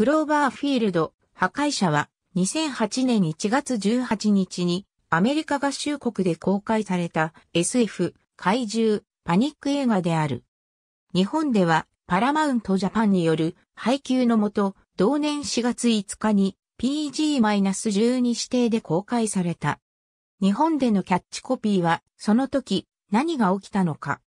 クローバーフィールド、破壊者は2008年1月18日にアメリカ合衆国で公開された SF、怪獣、パニック映画である。日本ではパラマウントジャパンによる配給のもと、同年4月5日に PG-12 指定で公開された。日本でのキャッチコピーは、その時、何が起きたのか。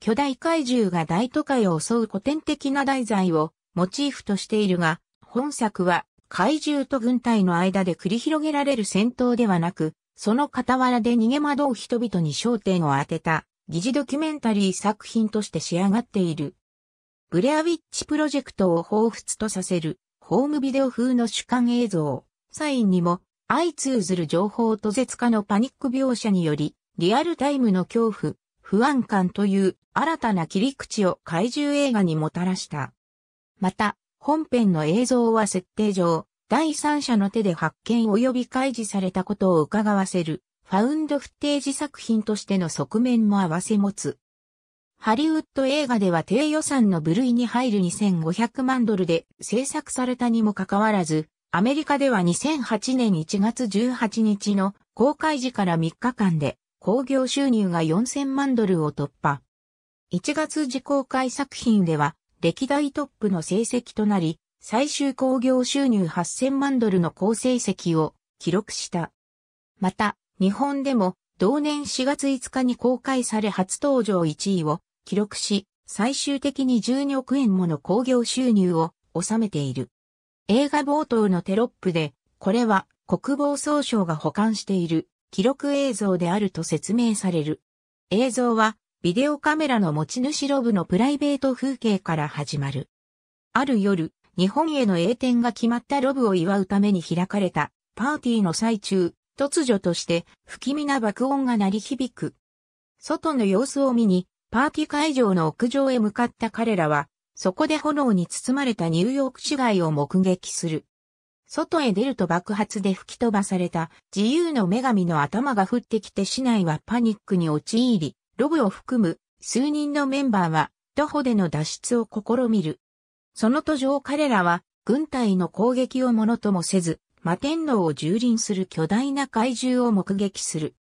巨大怪獣が大都会を襲う古典的な題材をモチーフとしているが、本作は怪獣と軍隊の間で繰り広げられる戦闘ではなく、その傍らで逃げ惑う人々に焦点を当てた疑似ドキュメンタリー作品として仕上がっている。ブレアウィッチプロジェクトを彷彿とさせるホームビデオ風の主観映像、サインにも相通ずる情報と絶化のパニック描写により、リアルタイムの恐怖、不安感という新たな切り口を怪獣映画にもたらした。また、本編の映像は設定上、第三者の手で発見及び開示されたことを伺わせる、ファウンドフッテージ作品としての側面も合わせ持つ。ハリウッド映画では低予算の部類に入る2500万ドルで制作されたにもかかわらず、アメリカでは2008年1月18日の公開時から3日間で興行収入が4000万ドルを突破。1月時公開作品では歴代トップの成績となり、最終工業収入8000万ドルの高成績を記録した。また、日本でも同年4月5日に公開され初登場1位を記録し、最終的に12億円もの工業収入を収めている。映画冒頭のテロップで、これは国防総省が保管している記録映像であると説明される。映像はビデオカメラの持ち主ロブのプライベート風景から始まる。ある夜、日本への栄転が決まったロブを祝うために開かれたパーティーの最中、突如として不気味な爆音が鳴り響く。外の様子を見に、パーティー会場の屋上へ向かった彼らは、そこで炎に包まれたニューヨーク市街を目撃する。外へ出ると爆発で吹き飛ばされた自由の女神の頭が降ってきて市内はパニックに陥り、ロブを含む数人のメンバーは徒歩での脱出を試みる。その途上彼らは軍隊の攻撃をものともせず、摩天楼を蹂躙する巨大な怪獣を目撃する。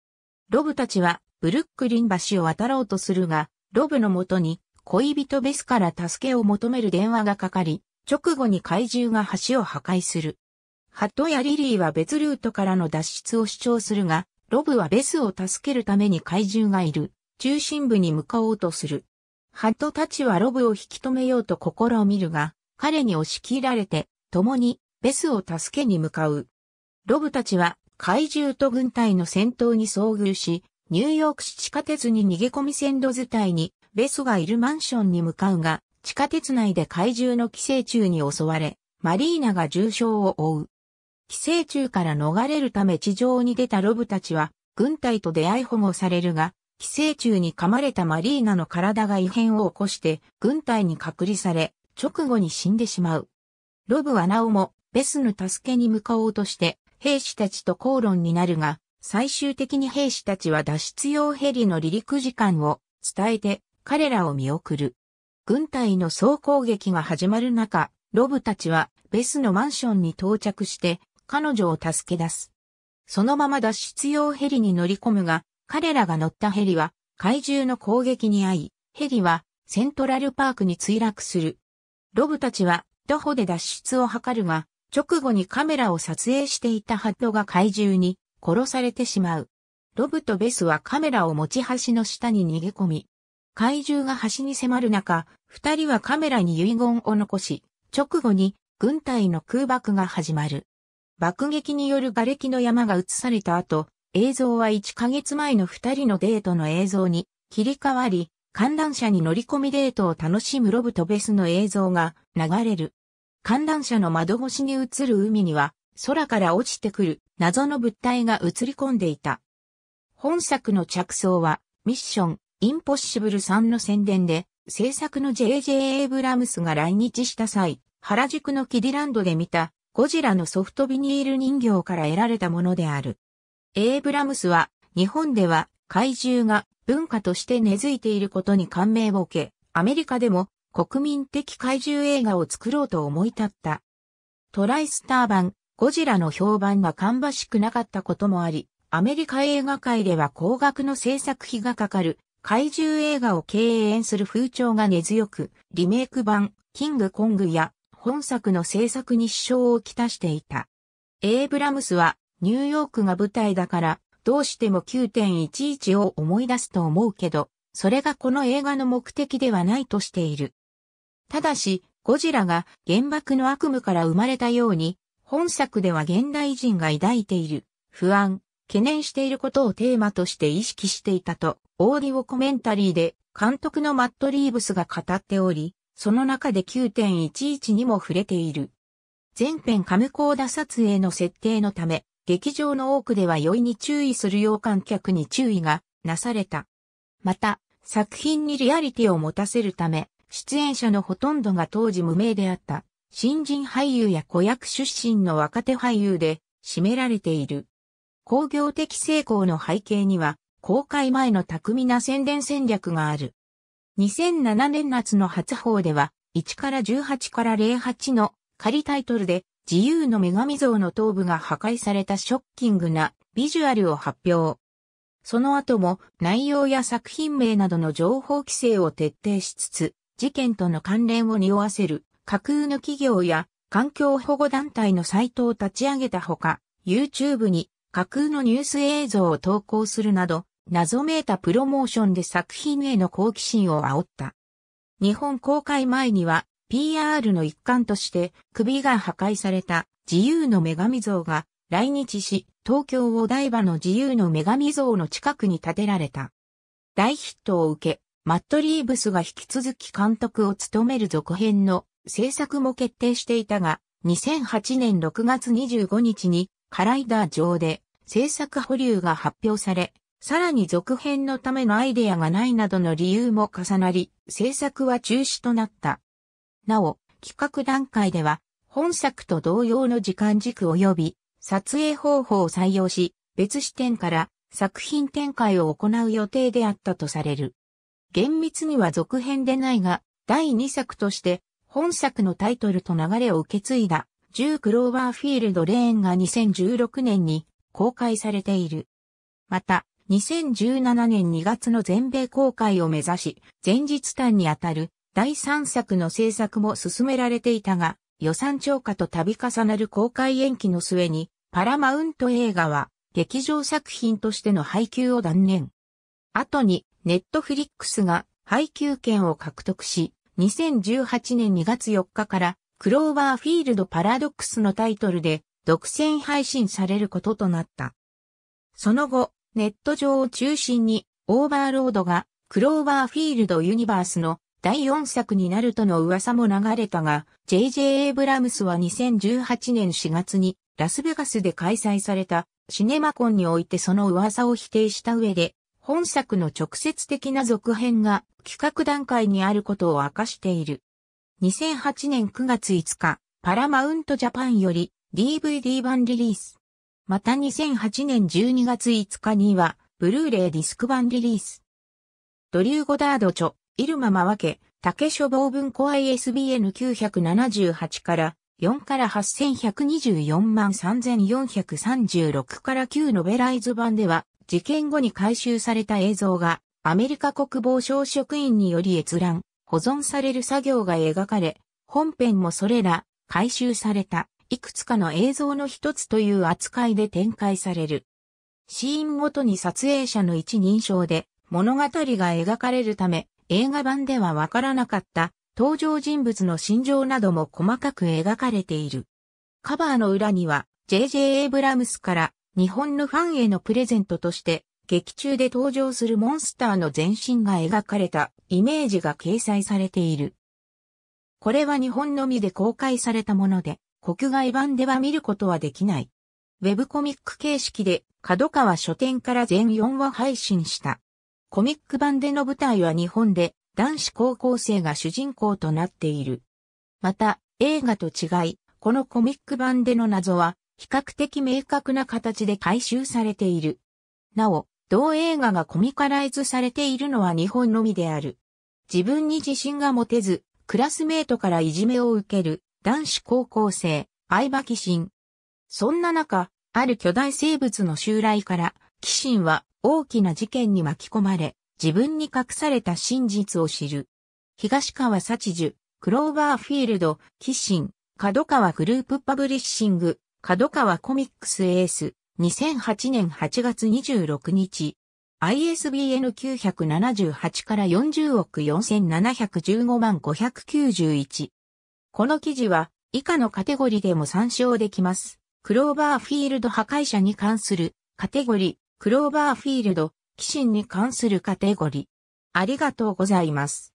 ロブたちはブルックリン橋を渡ろうとするが、ロブのもとに恋人ベスから助けを求める電話がかかり、直後に怪獣が橋を破壊する。ハトやリリーは別ルートからの脱出を主張するが、ロブはベスを助けるために怪獣がいる。中心部に向かおうとする。ハッドたちはロブを引き止めようと試みるが、彼に押し切られて、共にベスを助けに向かう。ロブたちは怪獣と軍隊の戦闘に遭遇し、ニューヨーク市地下鉄に逃げ込み線路図体に、ベスがいるマンションに向かうが、地下鉄内で怪獣の寄生虫に襲われ、マリーナが重傷を負う。寄生虫から逃れるため地上に出たロブたちは、軍隊と出会い保護されるが、寄生虫に噛まれたマリーナの体が異変を起こして軍隊に隔離され、直後に死んでしまう。ロブはなおもベスの助けに向かおうとして兵士たちと口論になるが、最終的に兵士たちは脱出用ヘリの離陸時間を伝えて彼らを見送る。軍隊の総攻撃が始まる中、ロブたちはベスのマンションに到着して彼女を助け出す。そのまま脱出用ヘリに乗り込むが、彼らが乗ったヘリは怪獣の攻撃に遭い、ヘリはセントラルパークに墜落する。ロブたちは徒歩で脱出を図るが、直後にカメラを撮影していたハットが怪獣に殺されてしまう。ロブとベスはカメラを持ち橋の下に逃げ込み、怪獣が橋に迫る中、二人はカメラに遺言を残し、直後に軍隊の空爆が始まる。爆撃による瓦礫の山が映された後、映像は1ヶ月前の2人のデートの映像に切り替わり、観覧車に乗り込みデートを楽しむロブとベスの映像が流れる。観覧車の窓越しに映る海には、空から落ちてくる謎の物体が映り込んでいた。本作の着想は、ミッション、インポッシブル3の宣伝で、制作の J.J. エイブラムスが来日した際、原宿のキディランドで見た、ゴジラのソフトビニール人形から得られたものである。エイブラムスは、日本では怪獣が文化として根付いていることに感銘を受け、アメリカでも国民的怪獣映画を作ろうと思い立った。トライスター版、ゴジラの評判が芳しくなかったこともあり、アメリカ映画界では高額の制作費がかかる怪獣映画を敬遠する風潮が根強く、リメイク版、キングコングや本作の制作に支障をきたしていた。エイブラムスはニューヨークが舞台だから、どうしても9.11を思い出すと思うけど、それがこの映画の目的ではないとしている。ただし、ゴジラが原爆の悪夢から生まれたように、本作では現代人が抱いている、不安、懸念していることをテーマとして意識していたと、オーディオコメンタリーで監督のマット・リーブスが語っており、その中で9.11にも触れている。前編カムコーダ撮影の設定のため、劇場の多くでは酔いに注意するよう観客に注意がなされた。また、作品にリアリティを持たせるため、出演者のほとんどが当時無名であった、新人俳優や子役出身の若手俳優で、占められている。工業的成功の背景には、公開前の巧みな宣伝戦略がある。2007年夏の初報では、1から18から08の仮タイトルで自由の女神像の頭部が破壊されたショッキングなビジュアルを発表。その後も内容や作品名などの情報規制を徹底しつつ、事件との関連を匂わせる架空の企業や環境保護団体のサイトを立ち上げたほか、YouTube に架空のニュース映像を投稿するなど、謎めいたプロモーションで作品への好奇心を煽った。日本公開前には PR の一環として首が破壊された自由の女神像が来日し、東京お台場の自由の女神像の近くに建てられた。大ヒットを受け、マット・リーブスが引き続き監督を務める続編の制作も決定していたが、2008年6月25日にカライダー上で制作保留が発表され、さらに続編のためのアイデアがないなどの理由も重なり、制作は中止となった。なお、企画段階では、本作と同様の時間軸及び、撮影方法を採用し、別視点から作品展開を行う予定であったとされる。厳密には続編でないが、第2作として、本作のタイトルと流れを受け継いだ、10クローバーフィールドレーンが2016年に公開されている。また、2017年2月の全米公開を目指し、前日単にあたる第3作の制作も進められていたが、予算超過と度重なる公開延期の末に、パラマウント映画は、劇場作品としての配給を断念。後に、ネットフリックスが配給権を獲得し、2018年2月4日から、クローバーフィールドパラドックスのタイトルで、独占配信されることとなった。その後、ネット上を中心に、オーバーロードが、クローバーフィールドユニバースの第4作になるとの噂も流れたが、J.J. エイブラムスは2018年4月にラスベガスで開催されたシネマコンにおいてその噂を否定した上で、本作の直接的な続編が企画段階にあることを明かしている。2008年9月5日、パラマウントジャパンより DVD 版リリース。また2008年12月5日には、ブルーレイディスク版リリース。ドリュー・ゴダード著、イルママワケ、竹書房文庫 ISBN978 から4から8124万3436から9ノベライズ版では、事件後に回収された映像が、アメリカ国防省職員により閲覧、保存される作業が描かれ、本編もそれら、回収された、いくつかの映像の一つという扱いで展開される。シーンごとに撮影者の一人称で、物語が描かれるため、映画版ではわからなかった登場人物の心情なども細かく描かれている。カバーの裏には J.J. エイブラムスから日本のファンへのプレゼントとして劇中で登場するモンスターの全身が描かれたイメージが掲載されている。これは日本のみで公開されたもので、国外版では見ることはできない。ウェブコミック形式で角川書店から全4話配信した。コミック版での舞台は日本で男子高校生が主人公となっている。また、映画と違い、このコミック版での謎は比較的明確な形で回収されている。なお、同映画がコミカライズされているのは日本のみである。自分に自信が持てず、クラスメートからいじめを受ける男子高校生、相葉騎士。そんな中、ある巨大生物の襲来から、騎神は大きな事件に巻き込まれ、自分に隠された真実を知る。東川幸樹、クローバーフィールド、キッシン、角川グループパブリッシング、角川コミックスエース、2008年8月26日。ISBN 978から40億4715万591。この記事は以下のカテゴリでも参照できます。クローバーフィールド破壊者に関するカテゴリー。クローバーフィールド、寄進に関するカテゴリー。ありがとうございます。